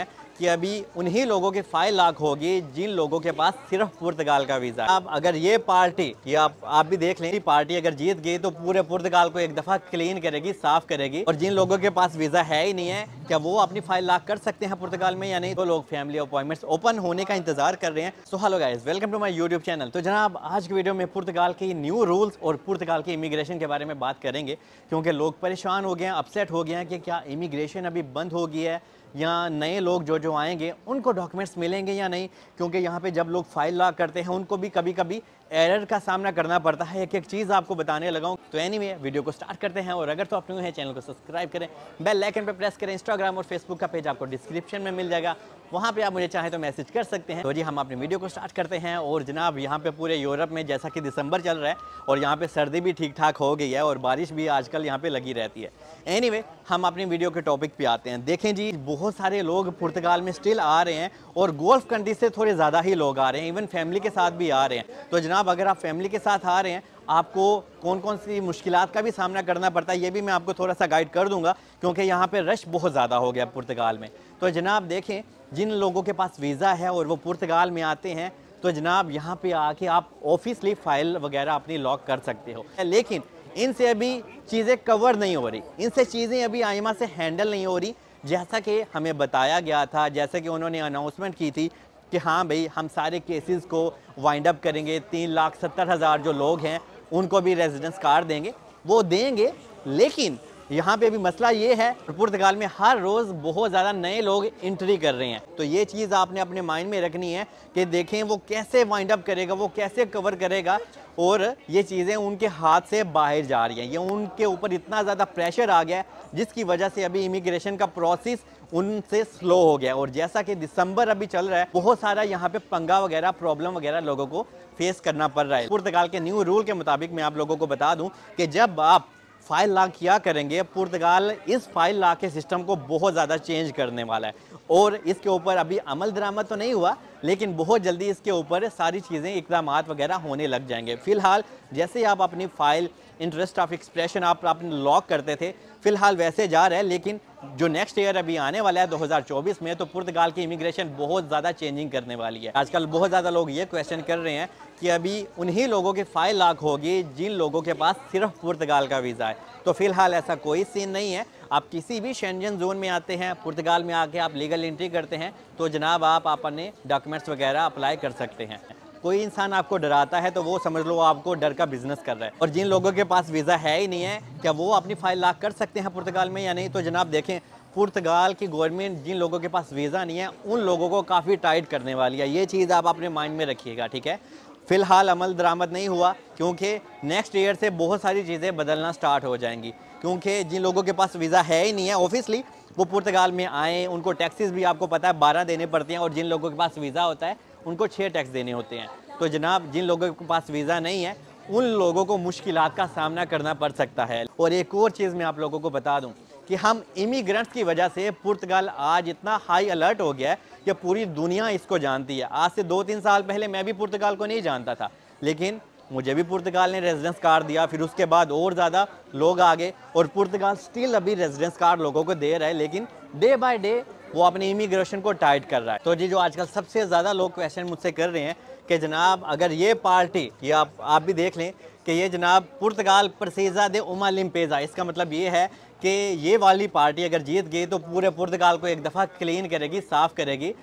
कि अभी उन्हीं लोगों की फाइल लाख होगी जिन लोगों के पास सिर्फ पुर्तगाल का वीज़ा अब अगर ये पार्टी ये आप, आप भी देख लें पार्टी अगर जीत गई तो पूरे पुर्तगाल को एक दफ़ा क्लीन करेगी साफ करेगी और जिन लोगों के पास वीज़ा है ही नहीं है क्या वो अपनी फाइल लाख कर सकते हैं पुर्तगाल में या नहीं तो लोग फैमिली अपॉइंटमेंट ओपन होने का इंतजार कर रहे हैं so hello guys welcome to my YouTube channel तो जनाब आज की वीडियो में पुर्तगाल की न्यू रूल्स और पुर्तगाल की इमिग्रेशन के बारे में बात करेंगे क्योंकि लोग परेशान हो गए अपसेट हो गए हैं कि क्या इमिग्रेशन अभी बंद हो गई है या नए लोग जो जो आएंगे उनको डॉक्यूमेंट्स मिलेंगे या नहीं क्योंकि यहाँ पे जब लोग फाइल ला करते हैं उनको भी कभी कभी एरर का सामना करना पड़ता है एक एक चीज़ आपको बताने लगा हूँ तो एनी anyway, वीडियो को स्टार्ट करते हैं और अगर तो आप न्यू हैं चैनल को सब्सक्राइब करें बेल आइकन पर प्रेस करें इंस्टाग्राम और फेसबुक का पेज आपको डिस्क्रिप्शन में मिल जाएगा वहाँ पे आप मुझे चाहे तो मैसेज कर सकते हैं तो जी हम अपनी वीडियो को स्टार्ट करते हैं और जनाब यहाँ पे पूरे यूरोप में जैसा कि दिसंबर चल रहा है और यहाँ पे सर्दी भी ठीक ठाक हो गई है और बारिश भी आजकल यहाँ पे लगी रहती है एनीवे anyway, हम अपनी वीडियो के टॉपिक पे आते हैं देखें जी बहुत सारे लोग पुर्तगाल में स्टिल आ रहे हैं और गोल्फ कंट्री से थोड़े ज़्यादा ही लोग आ रहे हैं इवन फैमिली के साथ भी आ रहे हैं तो जनाब जनाब अगर आप फैमिली के साथ आ रहे हैं आपको कौन कौन सी मुश्किल का भी सामना करना पड़ता है ये भी मैं आपको थोड़ा सा गाइड कर दूंगा क्योंकि यहाँ पे रश बहुत ज़्यादा हो गया पुर्तगाल में तो जनाब देखें जिन लोगों के पास वीज़ा है और वो पुर्तगाल में आते हैं तो जनाब यहाँ पे आके आप ऑफिसली फाइल वगैरह अपनी लॉक कर सकते हो लेकिन इनसे अभी चीज़ें कवर नहीं हो रही इनसे चीज़ें अभी आयमा से हैंडल नहीं हो रही जैसा कि हमें बताया गया था जैसे कि उन्होंने अनाउंसमेंट की थी कि हाँ भाई हम सारे केसेस को वाइंड अप करेंगे तीन लाख सत्तर हज़ार जो लोग हैं उनको भी रेजिडेंस कार्ड देंगे वो देंगे लेकिन यहाँ पे भी मसला ये है पुर्तगाल में हर रोज़ बहुत ज़्यादा नए लोग इंट्री कर रहे हैं तो ये चीज़ आपने अपने माइंड में रखनी है कि देखें वो कैसे वाइंड अप करेगा वो कैसे कवर करेगा और ये चीज़ें उनके हाथ से बाहर जा रही हैं ये उनके ऊपर इतना ज़्यादा प्रेशर आ गया है जिसकी वजह से अभी इमिग्रेशन का प्रोसेस उनसे स्लो हो गया और जैसा कि दिसंबर अभी चल रहा है बहुत सारा यहाँ पे पंगा वगैरह प्रॉब्लम वगैरह लोगों को फेस करना पड़ रहा है पुर्तगाल के न्यू रूल के मुताबिक मैं आप लोगों को बता दूं कि जब आप फ़ाइल ला किया करेंगे पुर्तगाल इस फ़ाइल ला के सिस्टम को बहुत ज़्यादा चेंज करने वाला है और इसके ऊपर अभी अमल दरामद तो नहीं हुआ लेकिन बहुत जल्दी इसके ऊपर सारी चीज़ें इकदाम वगैरह होने लग जाएंगे फ़िलहाल जैसे ही आप अपनी फ़ाइल इंटरेस्ट ऑफ एक्सप्रेशन आप अपने लॉक करते थे फ़िलहाल वैसे जा रहा है लेकिन जो नेक्स्ट ईयर अभी आने वाला है 2024 में तो पुर्तगाल की इमिग्रेशन बहुत ज़्यादा चेंजिंग करने वाली है आजकल बहुत ज़्यादा लोग ये क्वेश्चन कर रहे हैं कि अभी उन्हीं लोगों की फ़ाइल लाख होगी जिन लोगों के पास सिर्फ पुर्तगाल का वीज़ा है तो फिलहाल ऐसा कोई सीन नहीं है आप किसी भी शेंजन जोन में आते हैं पुर्तगाल में आके आप लीगल एंट्री करते हैं तो जनाब आप अपने डॉक्यूमेंट्स वगैरह अप्लाई कर सकते हैं कोई इंसान आपको डराता है तो वो समझ लो आपको डर का बिजनेस कर रहा है और जिन लोगों के पास वीज़ा है ही नहीं है क्या वो अपनी फाइल लाख कर सकते हैं पुर्तगाल में या नहीं तो जनाब देखें पुर्तगाल की गवर्नमेंट जिन लोगों के पास वीज़ा नहीं है उन लोगों को काफ़ी टाइट करने वाली है ये चीज़ आप अपने माइंड में रखिएगा ठीक है फ़िलहाल अमल दरामद नहीं हुआ क्योंकि नेक्स्ट ईयर से बहुत सारी चीज़ें बदलना स्टार्ट हो जाएंगी क्योंकि जिन लोगों के पास वीज़ा है ही नहीं है ऑफिसली वो पुर्तगाल में आए उनको टैक्सेस भी आपको पता है बारह देने पड़ते हैं और जिन लोगों के पास वीज़ा होता है उनको छः टैक्स देने होते हैं तो जनाब जिन लोगों के पास वीज़ा नहीं है उन लोगों को मुश्किल का सामना करना पड़ सकता है और एक और चीज़ मैं आप लोगों को बता दूँ कि हम इमिग्रेंट्स की वजह से पुर्तगाल आज इतना हाई अलर्ट हो गया है कि पूरी दुनिया इसको जानती है आज से दो तीन साल पहले मैं भी पुर्तगाल को नहीं जानता था लेकिन मुझे भी पुर्तगाल ने रेजिडेंस कार्ड दिया फिर उसके बाद और ज़्यादा लोग आ गए और पुर्तगाल स्टिल अभी रेजिडेंस कार्ड लोगों को दे रहा है लेकिन डे बाय डे वो अपने इमिग्रेशन को टाइट कर रहा है तो जी जो आजकल सबसे ज़्यादा लोग क्वेश्चन मुझसे कर रहे हैं कि जनाब अगर ये पार्टी ये आप आप भी देख लें कि ये जनाब पुर्तगाल परसीज़ा दे उमा लिम्पेज़ा इसका मतलब ये है कि ये वाली पार्टी अगर जीत गई तो पूरे पुर्तगाल को एक दफ़ा क्लीन करेगी साफ़ करेगी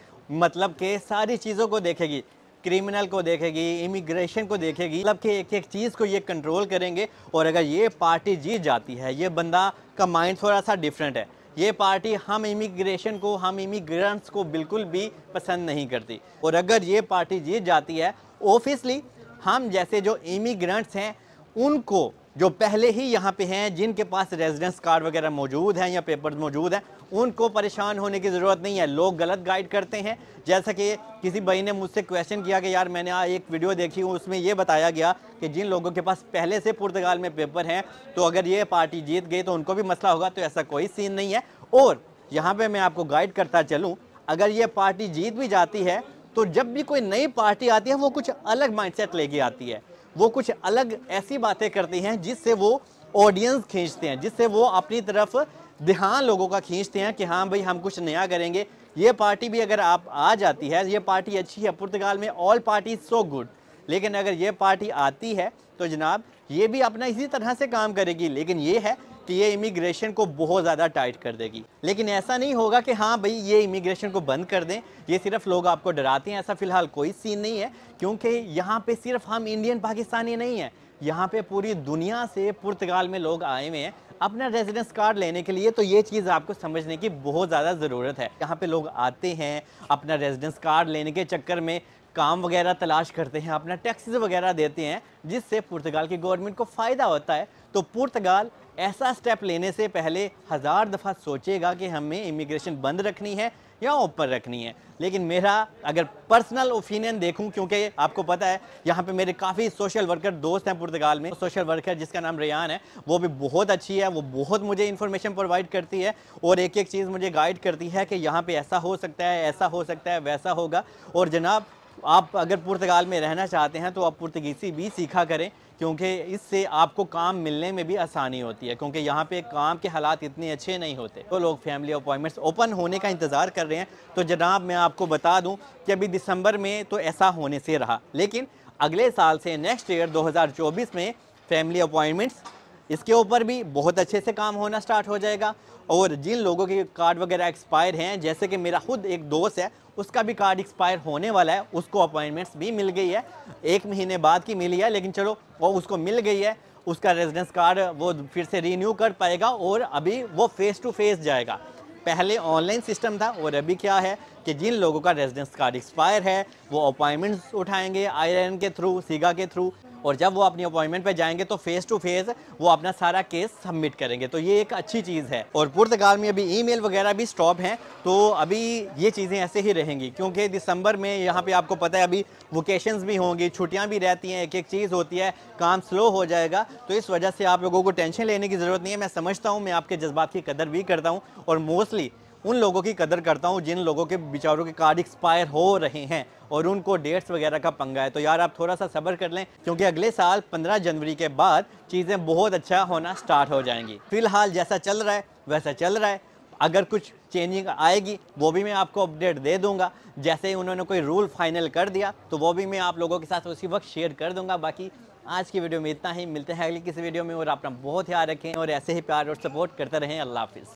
मतलब कि सारी चीज़ों को देखेगी क्रिमिनल को देखेगी इमिग्रेशन को देखेगी मतलब कि एक एक चीज़ को ये कंट्रोल करेंगे और अगर ये पार्टी जीत जाती है ये बंदा का माइंड थोड़ा सा डिफरेंट है ये पार्टी हम इमिग्रेशन को हम इमिग्रेंट्स को बिल्कुल भी पसंद नहीं करती और अगर ये पार्टी जीत जाती है ऑफिसली हम जैसे जो इमिग्रेंट्स हैं उनको जो पहले ही यहाँ पे हैं जिनके पास रेजिडेंस कार्ड वगैरह मौजूद हैं या पेपर्स मौजूद हैं उनको परेशान होने की ज़रूरत नहीं है लोग गलत गाइड करते हैं जैसा कि किसी भाई ने मुझसे क्वेश्चन किया कि यार मैंने एक वीडियो देखी हूँ उसमें ये बताया गया कि जिन लोगों के पास पहले से पुर्तगाल में पेपर हैं तो अगर ये पार्टी जीत गई तो उनको भी मसला होगा तो ऐसा कोई सीन नहीं है और यहाँ पर मैं आपको गाइड करता चलूँ अगर ये पार्टी जीत भी जाती है तो जब भी कोई नई पार्टी आती है वो कुछ अलग माइंड लेके आती है वो कुछ अलग ऐसी बातें करती हैं जिससे वो ऑडियंस खींचते हैं जिससे वो अपनी तरफ ध्यान लोगों का खींचते हैं कि हाँ भाई हम कुछ नया करेंगे ये पार्टी भी अगर आप आ जाती है ये पार्टी अच्छी है पुर्तगाल में ऑल पार्टी सो गुड लेकिन अगर ये पार्टी आती है तो जनाब ये भी अपना इसी तरह से काम करेगी लेकिन ये है कि ये इमिग्रेशन को बहुत ज़्यादा टाइट कर देगी लेकिन ऐसा नहीं होगा कि हाँ भाई ये इमिग्रेशन को बंद कर दें ये सिर्फ लोग आपको डराते हैं ऐसा फ़िलहाल कोई सीन नहीं है क्योंकि यहाँ पर सिर्फ हम इंडियन पाकिस्तानी नहीं हैं यहाँ पे पूरी दुनिया से पुर्तगाल में लोग आए हुए हैं अपना रेजिडेंस कार्ड लेने के लिए तो ये चीज़ आपको समझने की बहुत ज़्यादा ज़रूरत है यहाँ पर लोग आते हैं अपना रेजिडेंस कार्ड लेने के चक्कर में काम वगैरह तलाश करते हैं अपना टैक्सेस वगैरह देते हैं जिससे पुर्तगाल की गवर्नमेंट को फ़ायदा होता है तो पुर्तगाल ऐसा स्टेप लेने से पहले हज़ार दफ़ा सोचेगा कि हमें इमिग्रेशन बंद रखनी है या ऊपर रखनी है लेकिन मेरा अगर पर्सनल ओपिनियन देखूं क्योंकि आपको पता है यहाँ पे मेरे काफ़ी सोशल वर्कर दोस्त हैं पुर्तगाल में सोशल वर्कर जिसका नाम रियान है वो भी बहुत अच्छी है वो बहुत मुझे इन्फॉर्मेशन प्रोवाइड करती है और एक एक चीज़ मुझे गाइड करती है कि यहाँ पर ऐसा हो सकता है ऐसा हो सकता है वैसा होगा और जनाब आप अगर पुर्तगाल में रहना चाहते हैं तो आप पुर्तगीसी भी सीखा करें क्योंकि इससे आपको काम मिलने में भी आसानी होती है क्योंकि यहाँ पे काम के हालात इतने अच्छे नहीं होते तो लोग फैमिली अपॉइंटमेंट्स ओपन होने का इंतज़ार कर रहे हैं तो जनाब मैं आपको बता दूँ कि अभी दिसंबर में तो ऐसा होने से रहा लेकिन अगले साल से नेक्स्ट ईयर 2024 में फैमिली अपॉइंटमेंट्स इसके ऊपर भी बहुत अच्छे से काम होना स्टार्ट हो जाएगा और जिन लोगों के कार्ड वगैरह एक्सपायर हैं जैसे कि मेरा खुद एक दोस्त है उसका भी कार्ड एक्सपायर होने वाला है उसको अपॉइंटमेंट्स भी मिल गई है एक महीने बाद की मिली है लेकिन चलो वो उसको मिल गई है उसका रेजिडेंस कार्ड वो फिर से रीन्यू कर पाएगा और अभी वो फेस टू फेस जाएगा पहले ऑनलाइन सिस्टम था और अभी क्या है कि जिन लोगों का रेजिडेंस कार्ड एक्सपायर है वो अपॉइंटमेंट्स उठाएंगे आई के थ्रू सीगा के थ्रू और जब वो अपनी अपॉइंटमेंट पे जाएंगे तो फेस टू फेस वो अपना सारा केस सबमिट करेंगे तो ये एक अच्छी चीज़ है और पुर्तगाल में अभी ईमेल वगैरह भी स्टॉप हैं तो अभी ये चीज़ें ऐसे ही रहेंगी क्योंकि दिसंबर में यहाँ पे आपको पता है अभी वोकेशन भी होंगी छुट्टियाँ भी रहती हैं एक एक चीज़ होती है काम स्लो हो जाएगा तो इस वजह से आप लोगों को टेंशन लेने की ज़रूरत नहीं है मैं समझता हूँ मैं आपके जज्बात की कदर भी करता हूँ और मोस्टली उन लोगों की कदर करता हूँ जिन लोगों के बेचारों के कार्ड एक्सपायर हो रहे हैं और उनको डेट्स वगैरह का पंगा है तो यार आप थोड़ा सा सब्र कर लें क्योंकि अगले साल 15 जनवरी के बाद चीज़ें बहुत अच्छा होना स्टार्ट हो जाएंगी फिलहाल जैसा चल रहा है वैसा चल रहा है अगर कुछ चेंजिंग आएगी वो भी मैं आपको अपडेट दे दूंगा जैसे ही उन्होंने कोई रूल फाइनल कर दिया तो वो भी मैं आप लोगों के साथ उसी वक्त शेयर कर दूंगा बाकी आज की वीडियो में इतना ही मिलते हैं अगली किसी वीडियो में और अपना बहुत ध्यान रखें और ऐसे ही प्यार और सपोर्ट करते रहें अल्लाह हाफिज़